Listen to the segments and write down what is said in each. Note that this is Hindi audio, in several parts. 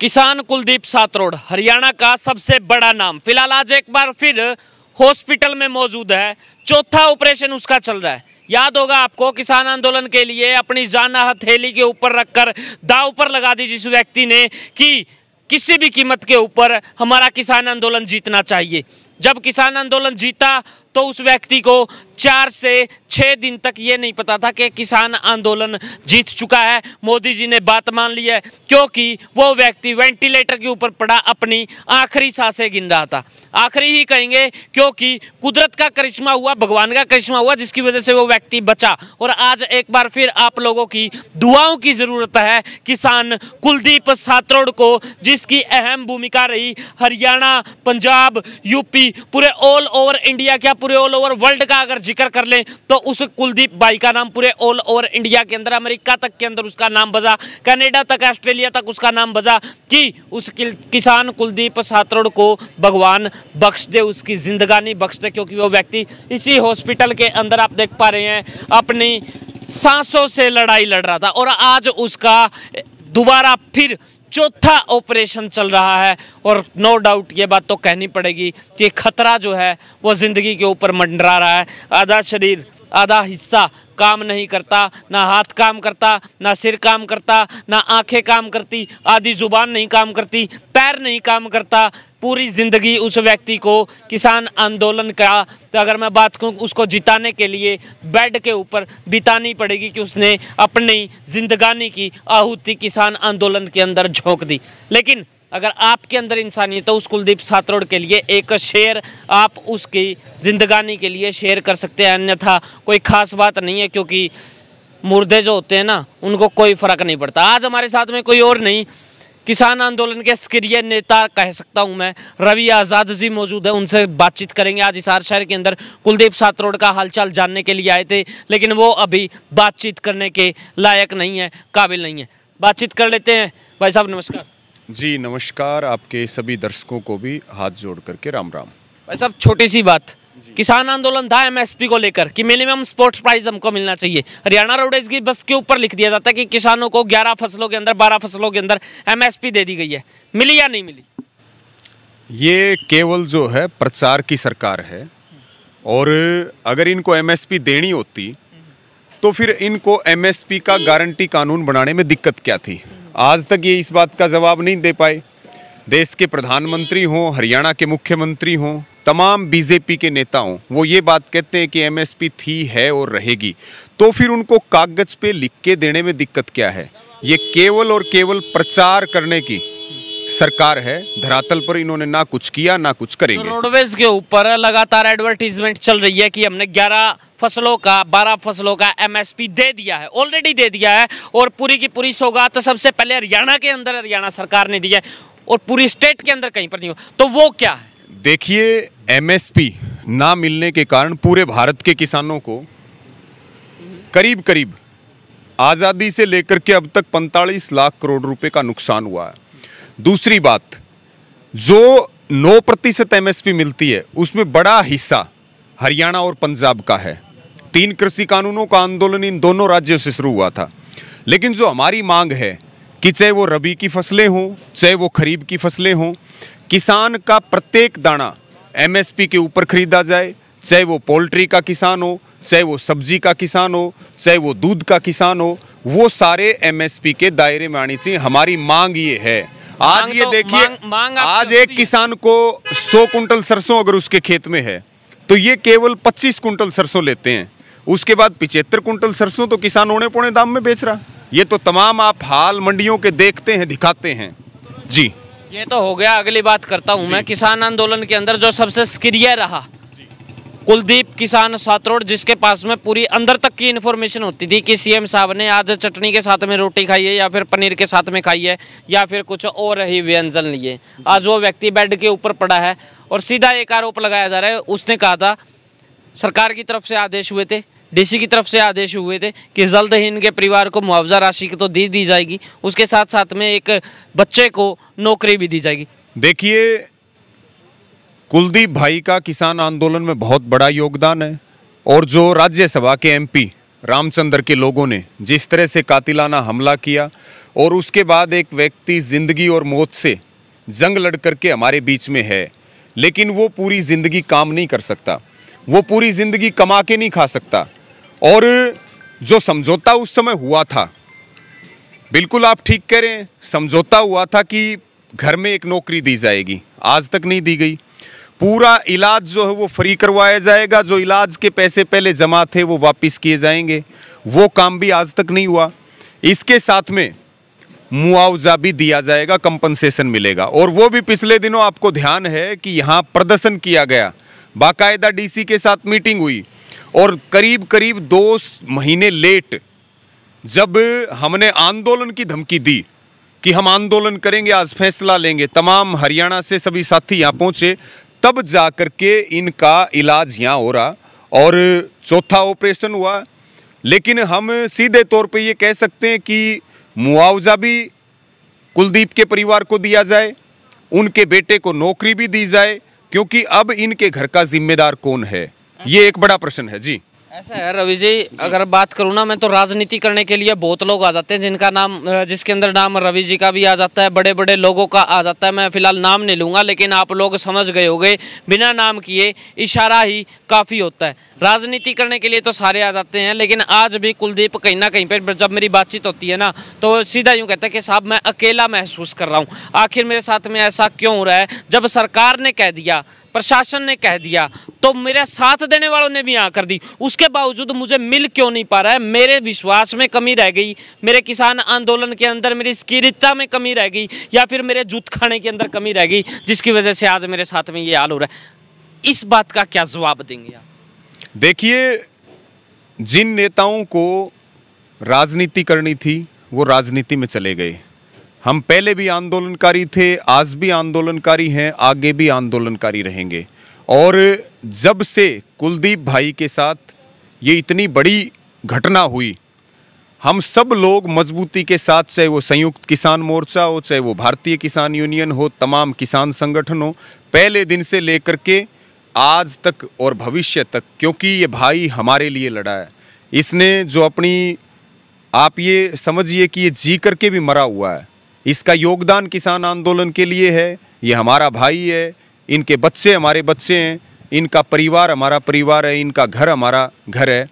किसान कुलदीप सातरोड हरियाणा का सबसे बड़ा नाम फिलहाल आज एक बार फिर हॉस्पिटल में मौजूद है चौथा ऑपरेशन उसका चल रहा है याद होगा आपको किसान आंदोलन के लिए अपनी जान हथेली के ऊपर रखकर दाव पर लगा दी जिस व्यक्ति ने कि किसी भी कीमत के ऊपर हमारा किसान आंदोलन जीतना चाहिए जब किसान आंदोलन जीता तो उस व्यक्ति को चार से छः दिन तक ये नहीं पता था कि किसान आंदोलन जीत चुका है मोदी जी ने बात मान ली है क्योंकि वो व्यक्ति वेंटिलेटर के ऊपर पड़ा अपनी आखिरी सांसें गिन रहा था आखिरी ही कहेंगे क्योंकि कुदरत का करिश्मा हुआ भगवान का करिश्मा हुआ जिसकी वजह से वो व्यक्ति बचा और आज एक बार फिर आप लोगों की दुआओं की ज़रूरत है किसान कुलदीप सातरोड़ को जिसकी अहम भूमिका रही हरियाणा पंजाब यूपी पूरे ऑल ओवर इंडिया क्या पूरे ऑल ओवर वर्ल्ड का अगर जिक्र कर लें तो उस कुलदीप बाई का नाम पूरे ऑल ओवर इंडिया के अंदर अमेरिका तक के अंदर उसका नाम बजा कनेडा तक ऑस्ट्रेलिया तक उसका नाम बजा कि उस किसान कुलदीप सातरोड़ को भगवान बख्श दे उसकी जिंदगानी बख्श दे क्योंकि वो व्यक्ति इसी हॉस्पिटल के अंदर आप देख पा रहे हैं अपनी सांसों से लड़ाई लड़ रहा था और आज उसका दोबारा फिर चौथा ऑपरेशन चल रहा है और नो डाउट ये बात तो कहनी पड़ेगी कि खतरा जो है वो ज़िंदगी के ऊपर मंडरा रहा है आधा शरीर आधा हिस्सा काम नहीं करता ना हाथ काम करता ना सिर काम करता ना आंखें काम करती आधी जुबान नहीं काम करती पैर नहीं काम करता पूरी ज़िंदगी उस व्यक्ति को किसान आंदोलन का तो अगर मैं बात करूँ उसको जिताने के लिए बेड के ऊपर बितानी पड़ेगी कि उसने अपनी जिंदगानी की आहूति किसान आंदोलन के अंदर झोंक दी लेकिन अगर आपके अंदर इंसानियत तो उस कुलदीप सातरोड़ के लिए एक शेयर आप उसकी जिंदगानी के लिए शेयर कर सकते हैं अन्यथा कोई खास बात नहीं है क्योंकि मुर्दे जो होते हैं ना उनको कोई फ़र्क नहीं पड़ता आज हमारे साथ में कोई और नहीं किसान आंदोलन के सक्रिय नेता कह सकता हूं मैं रवि आज़ाद जी मौजूद है उनसे बातचीत करेंगे आज हिसार शहर के अंदर कुलदीप सातरोड़ का हालचाल जानने के लिए आए थे लेकिन वो अभी बातचीत करने के लायक नहीं है काबिल नहीं है बातचीत कर लेते हैं भाई साहब नमस्कार जी नमस्कार आपके सभी दर्शकों को भी हाथ जोड़ करके राम राम भाई साहब छोटी सी बात किसान आंदोलन था एमएसपी को लेकर कि मिनिमम स्पोर्ट्स प्राइस हमको मिलना चाहिए हरियाणा रोडेज की बस के ऊपर लिख दिया जाता है कि किसानों को 11 फसलों के अंदर 12 फसलों के अंदर एमएसपी दे दी गई है मिली या नहीं मिली ये केवल जो है प्रचार की सरकार है और अगर इनको एम देनी होती तो फिर इनको एम का गारंटी कानून बनाने में दिक्कत क्या थी आज तक ये इस बात का जवाब नहीं दे पाए देश के प्रधानमंत्री हों हरियाणा के मुख्यमंत्री हों तमाम बीजेपी के नेता हों वो ये बात कहते हैं कि एमएसपी थी है और रहेगी तो फिर उनको कागज़ पे लिख के देने में दिक्कत क्या है ये केवल और केवल प्रचार करने की सरकार है धरातल पर इन्होंने ना कुछ किया ना कुछ करेंगे रोडवेज तो के ऊपर लगातार एडवर्टीजमेंट चल रही है कि हमने 11 फसलों का 12 फसलों का एमएसपी दे दिया है ऑलरेडी दे दिया है और पूरी की पूरी सौगात तो सबसे पहले हरियाणा के अंदर हरियाणा सरकार ने दी है और पूरी स्टेट के अंदर कहीं पर नहीं हो तो वो क्या है देखिए एम ना मिलने के कारण पूरे भारत के किसानों को करीब करीब आज़ादी से लेकर के अब तक पैंतालीस लाख करोड़ रुपए का नुकसान हुआ है दूसरी बात जो 9 प्रतिशत एम मिलती है उसमें बड़ा हिस्सा हरियाणा और पंजाब का है तीन कृषि कानूनों का आंदोलन इन दोनों राज्यों से शुरू हुआ था लेकिन जो हमारी मांग है कि चाहे वो रबी की फसलें हों चाहे वो खरीब की फसलें हों किसान का प्रत्येक दाना एमएसपी के ऊपर खरीदा जाए चाहे वो पोल्ट्री का किसान हो चाहे वो सब्जी का किसान हो चाहे वो दूध का किसान हो वो सारे एमएसपी के दायरे में आनी चाहिए हमारी मांग ये है आज ये तो, देखिए आज एक किसान को 100 कुंटल सरसों अगर उसके खेत में है तो ये केवल 25 कुंटल सरसों लेते हैं उसके बाद पिछहत्तर कुंटल सरसों तो किसान ओने पौने दाम में बेच रहा ये तो तमाम आप हाल मंडियों के देखते हैं दिखाते हैं जी ये तो हो गया अगली बात करता हूँ मैं किसान आंदोलन के अंदर जो सबसे सक्रिय रहा कुलदीप किसान सातरोड जिसके पास में पूरी अंदर तक की इन्फॉर्मेशन होती थी कि सीएम साहब ने आज चटनी के साथ में रोटी खाई है या फिर पनीर के साथ में खाई है या फिर कुछ और ही व्यंजन लिए आज वो व्यक्ति बेड के ऊपर पड़ा है और सीधा एक आरोप लगाया जा रहा है उसने कहा था सरकार की तरफ से आदेश हुए थे डीसी की तरफ से आदेश हुए थे कि जल्द ही इनके परिवार को मुआवजा राशि तो दे दी जाएगी उसके साथ साथ में एक बच्चे को नौकरी भी दी जाएगी देखिए कुलदीप भाई का किसान आंदोलन में बहुत बड़ा योगदान है और जो राज्यसभा के एमपी रामचंद्र के लोगों ने जिस तरह से कातिलाना हमला किया और उसके बाद एक व्यक्ति ज़िंदगी और मौत से जंग लड़ करके हमारे बीच में है लेकिन वो पूरी ज़िंदगी काम नहीं कर सकता वो पूरी ज़िंदगी कमा के नहीं खा सकता और जो समझौता उस समय हुआ था बिल्कुल आप ठीक कह रहे हैं समझौता हुआ था कि घर में एक नौकरी दी जाएगी आज तक नहीं दी गई पूरा इलाज जो है वो फ्री करवाया जाएगा जो इलाज के पैसे पहले जमा थे वो वापस किए जाएंगे वो काम भी आज तक नहीं हुआ इसके साथ में मुआवजा भी दिया जाएगा कंपनसेशन मिलेगा और वो भी पिछले दिनों आपको ध्यान है कि यहाँ प्रदर्शन किया गया बाकायदा डीसी के साथ मीटिंग हुई और करीब करीब दो महीने लेट जब हमने आंदोलन की धमकी दी कि हम आंदोलन करेंगे आज फैसला लेंगे तमाम हरियाणा से सभी साथी यहाँ पहुँचे तब जा कर के इनका इलाज यहाँ हो रहा और चौथा ऑपरेशन हुआ लेकिन हम सीधे तौर पे ये कह सकते हैं कि मुआवजा भी कुलदीप के परिवार को दिया जाए उनके बेटे को नौकरी भी दी जाए क्योंकि अब इनके घर का जिम्मेदार कौन है ये एक बड़ा प्रश्न है जी ऐसा है रवि जी अगर बात करूँ ना मैं तो राजनीति करने के लिए बहुत लोग आ जाते हैं जिनका नाम जिसके अंदर नाम रवि जी का भी आ जाता है बड़े बड़े लोगों का आ जाता है मैं फिलहाल नाम नहीं लूँगा लेकिन आप लोग समझ गए होंगे बिना नाम किए इशारा ही काफ़ी होता है राजनीति करने के लिए तो सारे आ जाते हैं लेकिन आज भी कुलदीप कहीं ना कहीं पर जब मेरी बातचीत होती है ना तो सीधा यूँ कहता है कि साहब मैं अकेला महसूस कर रहा हूँ आखिर मेरे साथ में ऐसा क्यों हो रहा है जब सरकार ने कह दिया प्रशासन ने कह दिया तो मेरे साथ देने वालों ने भी यहाँ कर दी उसके बावजूद मुझे मिल क्यों नहीं पा रहा है मेरे विश्वास में कमी रह गई मेरे किसान आंदोलन के अंदर मेरी स्किरिता में कमी रह गई या फिर मेरे जूत खाने के अंदर कमी रह गई जिसकी वजह से आज मेरे साथ में ये हाल हो रहा है इस बात का क्या जवाब देंगे आप देखिए जिन नेताओं को राजनीति करनी थी वो राजनीति में चले गए हम पहले भी आंदोलनकारी थे आज भी आंदोलनकारी हैं आगे भी आंदोलनकारी रहेंगे और जब से कुलदीप भाई के साथ ये इतनी बड़ी घटना हुई हम सब लोग मजबूती के साथ चाहे वो संयुक्त किसान मोर्चा हो चाहे वो भारतीय किसान यूनियन हो तमाम किसान संगठन हो पहले दिन से लेकर के आज तक और भविष्य तक क्योंकि ये भाई हमारे लिए लड़ा है इसने जो अपनी आप ये समझिए कि ये जी करके भी मरा हुआ है इसका योगदान किसान आंदोलन के लिए है ये हमारा भाई है इनके बच्चे हमारे बच्चे हैं इनका परिवार हमारा परिवार है इनका घर हमारा घर है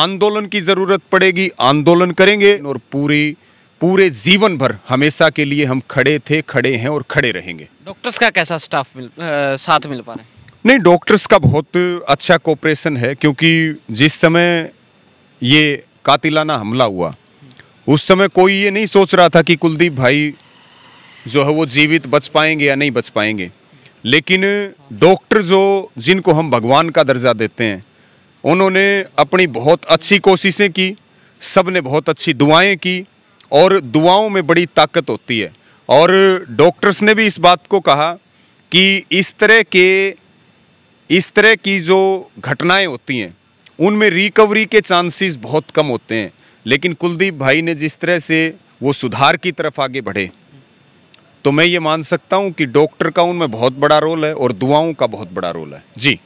आंदोलन की ज़रूरत पड़ेगी आंदोलन करेंगे और पूरी पूरे जीवन भर हमेशा के लिए हम खड़े थे खड़े हैं और खड़े रहेंगे डॉक्टर्स का कैसा स्टाफ मिल आ, साथ मिल पा रहे हैं नहीं डॉक्टर्स का बहुत अच्छा कोऑपरेशन है क्योंकि जिस समय ये कातिलाना हमला हुआ उस समय कोई ये नहीं सोच रहा था कि कुलदीप भाई जो है वो जीवित बच पाएंगे या नहीं बच पाएंगे लेकिन डॉक्टर जो जिनको हम भगवान का दर्जा देते हैं उन्होंने अपनी बहुत अच्छी कोशिशें की सब ने बहुत अच्छी दुआएं की और दुआओं में बड़ी ताकत होती है और डॉक्टर्स ने भी इस बात को कहा कि इस तरह के इस तरह की जो घटनाएं होती हैं उनमें रिकवरी के चांसेस बहुत कम होते हैं लेकिन कुलदीप भाई ने जिस तरह से वो सुधार की तरफ आगे बढ़े तो मैं ये मान सकता हूँ कि डॉक्टर का उनमें बहुत बड़ा रोल है और दुआओं का बहुत बड़ा रोल है जी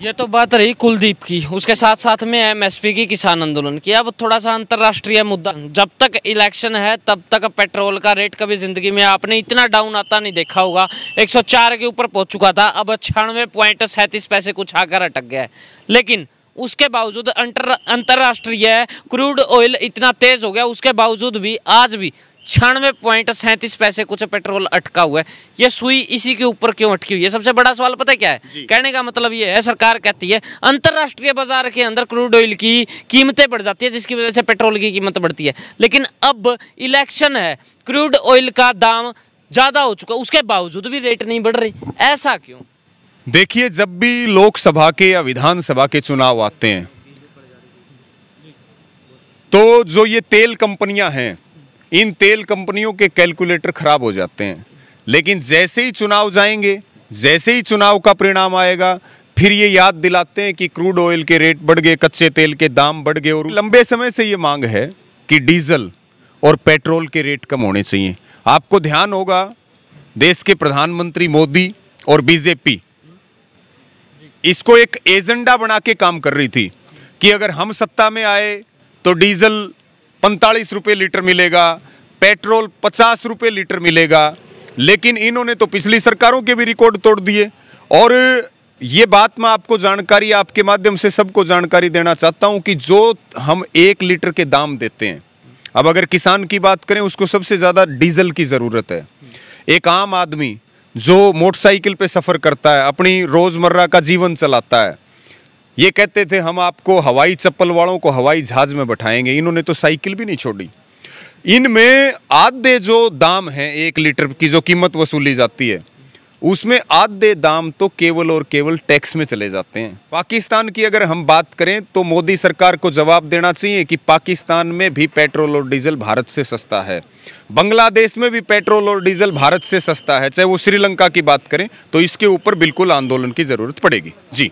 ये तो बात रही कुलदीप की उसके साथ साथ में एमएसपी की किसान आंदोलन की अब थोड़ा सा अंतर्राष्ट्रीय मुद्दा जब तक इलेक्शन है तब तक पेट्रोल का रेट कभी ज़िंदगी में आपने इतना डाउन आता नहीं देखा होगा 104 के ऊपर पहुंच चुका था अब छियानवे पॉइंट सैंतीस पैसे कुछ आकर अटक गया है लेकिन उसके बावजूद अंतर्राष्ट्रीय क्रूड ऑयल इतना तेज़ हो गया उसके बावजूद भी आज भी छियानवे पॉइंट सैंतीस पैसे कुछ पेट्रोल अटका हुआ है ये सुई इसी के ऊपर क्यों अटकी हुई है सबसे बड़ा सवाल पता क्या है कहने का मतलब ये है सरकार कहती है अंतर्राष्ट्रीय बाजार के अंदर क्रूड ऑयल की कीमतें बढ़ जाती है जिसकी वजह से पेट्रोल की कीमत बढ़ती है लेकिन अब इलेक्शन है क्रूड ऑयल का दाम ज़्यादा हो चुका उसके बावजूद भी रेट नहीं बढ़ रही ऐसा क्यों देखिए जब भी लोकसभा के या विधानसभा के चुनाव आते हैं तो जो ये तेल कंपनियां हैं इन तेल कंपनियों के कैलकुलेटर खराब हो जाते हैं लेकिन जैसे ही चुनाव जाएंगे जैसे ही चुनाव का परिणाम आएगा फिर ये याद दिलाते हैं कि क्रूड ऑयल के रेट बढ़ गए कच्चे तेल के दाम बढ़ गए और लंबे समय से ये मांग है कि डीजल और पेट्रोल के रेट कम होने चाहिए आपको ध्यान होगा देश के प्रधानमंत्री मोदी और बीजेपी इसको एक एजेंडा बना के काम कर रही थी कि अगर हम सत्ता में आए तो डीजल पैंतालीस रुपये लीटर मिलेगा पेट्रोल पचास रुपये लीटर मिलेगा लेकिन इन्होंने तो पिछली सरकारों के भी रिकॉर्ड तोड़ दिए और ये बात मैं आपको जानकारी आपके माध्यम से सबको जानकारी देना चाहता हूँ कि जो हम एक लीटर के दाम देते हैं अब अगर किसान की बात करें उसको सबसे ज़्यादा डीजल की ज़रूरत है एक आम आदमी जो मोटरसाइकिल पे सफ़र करता है अपनी रोज़मर्रा का जीवन चलाता है ये कहते थे हम आपको हवाई चप्पल वालों को हवाई जहाज़ में बैठाएंगे इन्होंने तो साइकिल भी नहीं छोड़ी इनमें आधे जो दाम है एक लीटर की जो कीमत वसूली जाती है उसमें आधे दाम तो केवल और केवल टैक्स में चले जाते हैं पाकिस्तान की अगर हम बात करें तो मोदी सरकार को जवाब देना चाहिए कि पाकिस्तान में भी पेट्रोल और डीजल भारत से सस्ता है बांग्लादेश में भी पेट्रोल और डीजल भारत से सस्ता है चाहे वो श्रीलंका की बात करें तो इसके ऊपर बिल्कुल आंदोलन की ज़रूरत पड़ेगी जी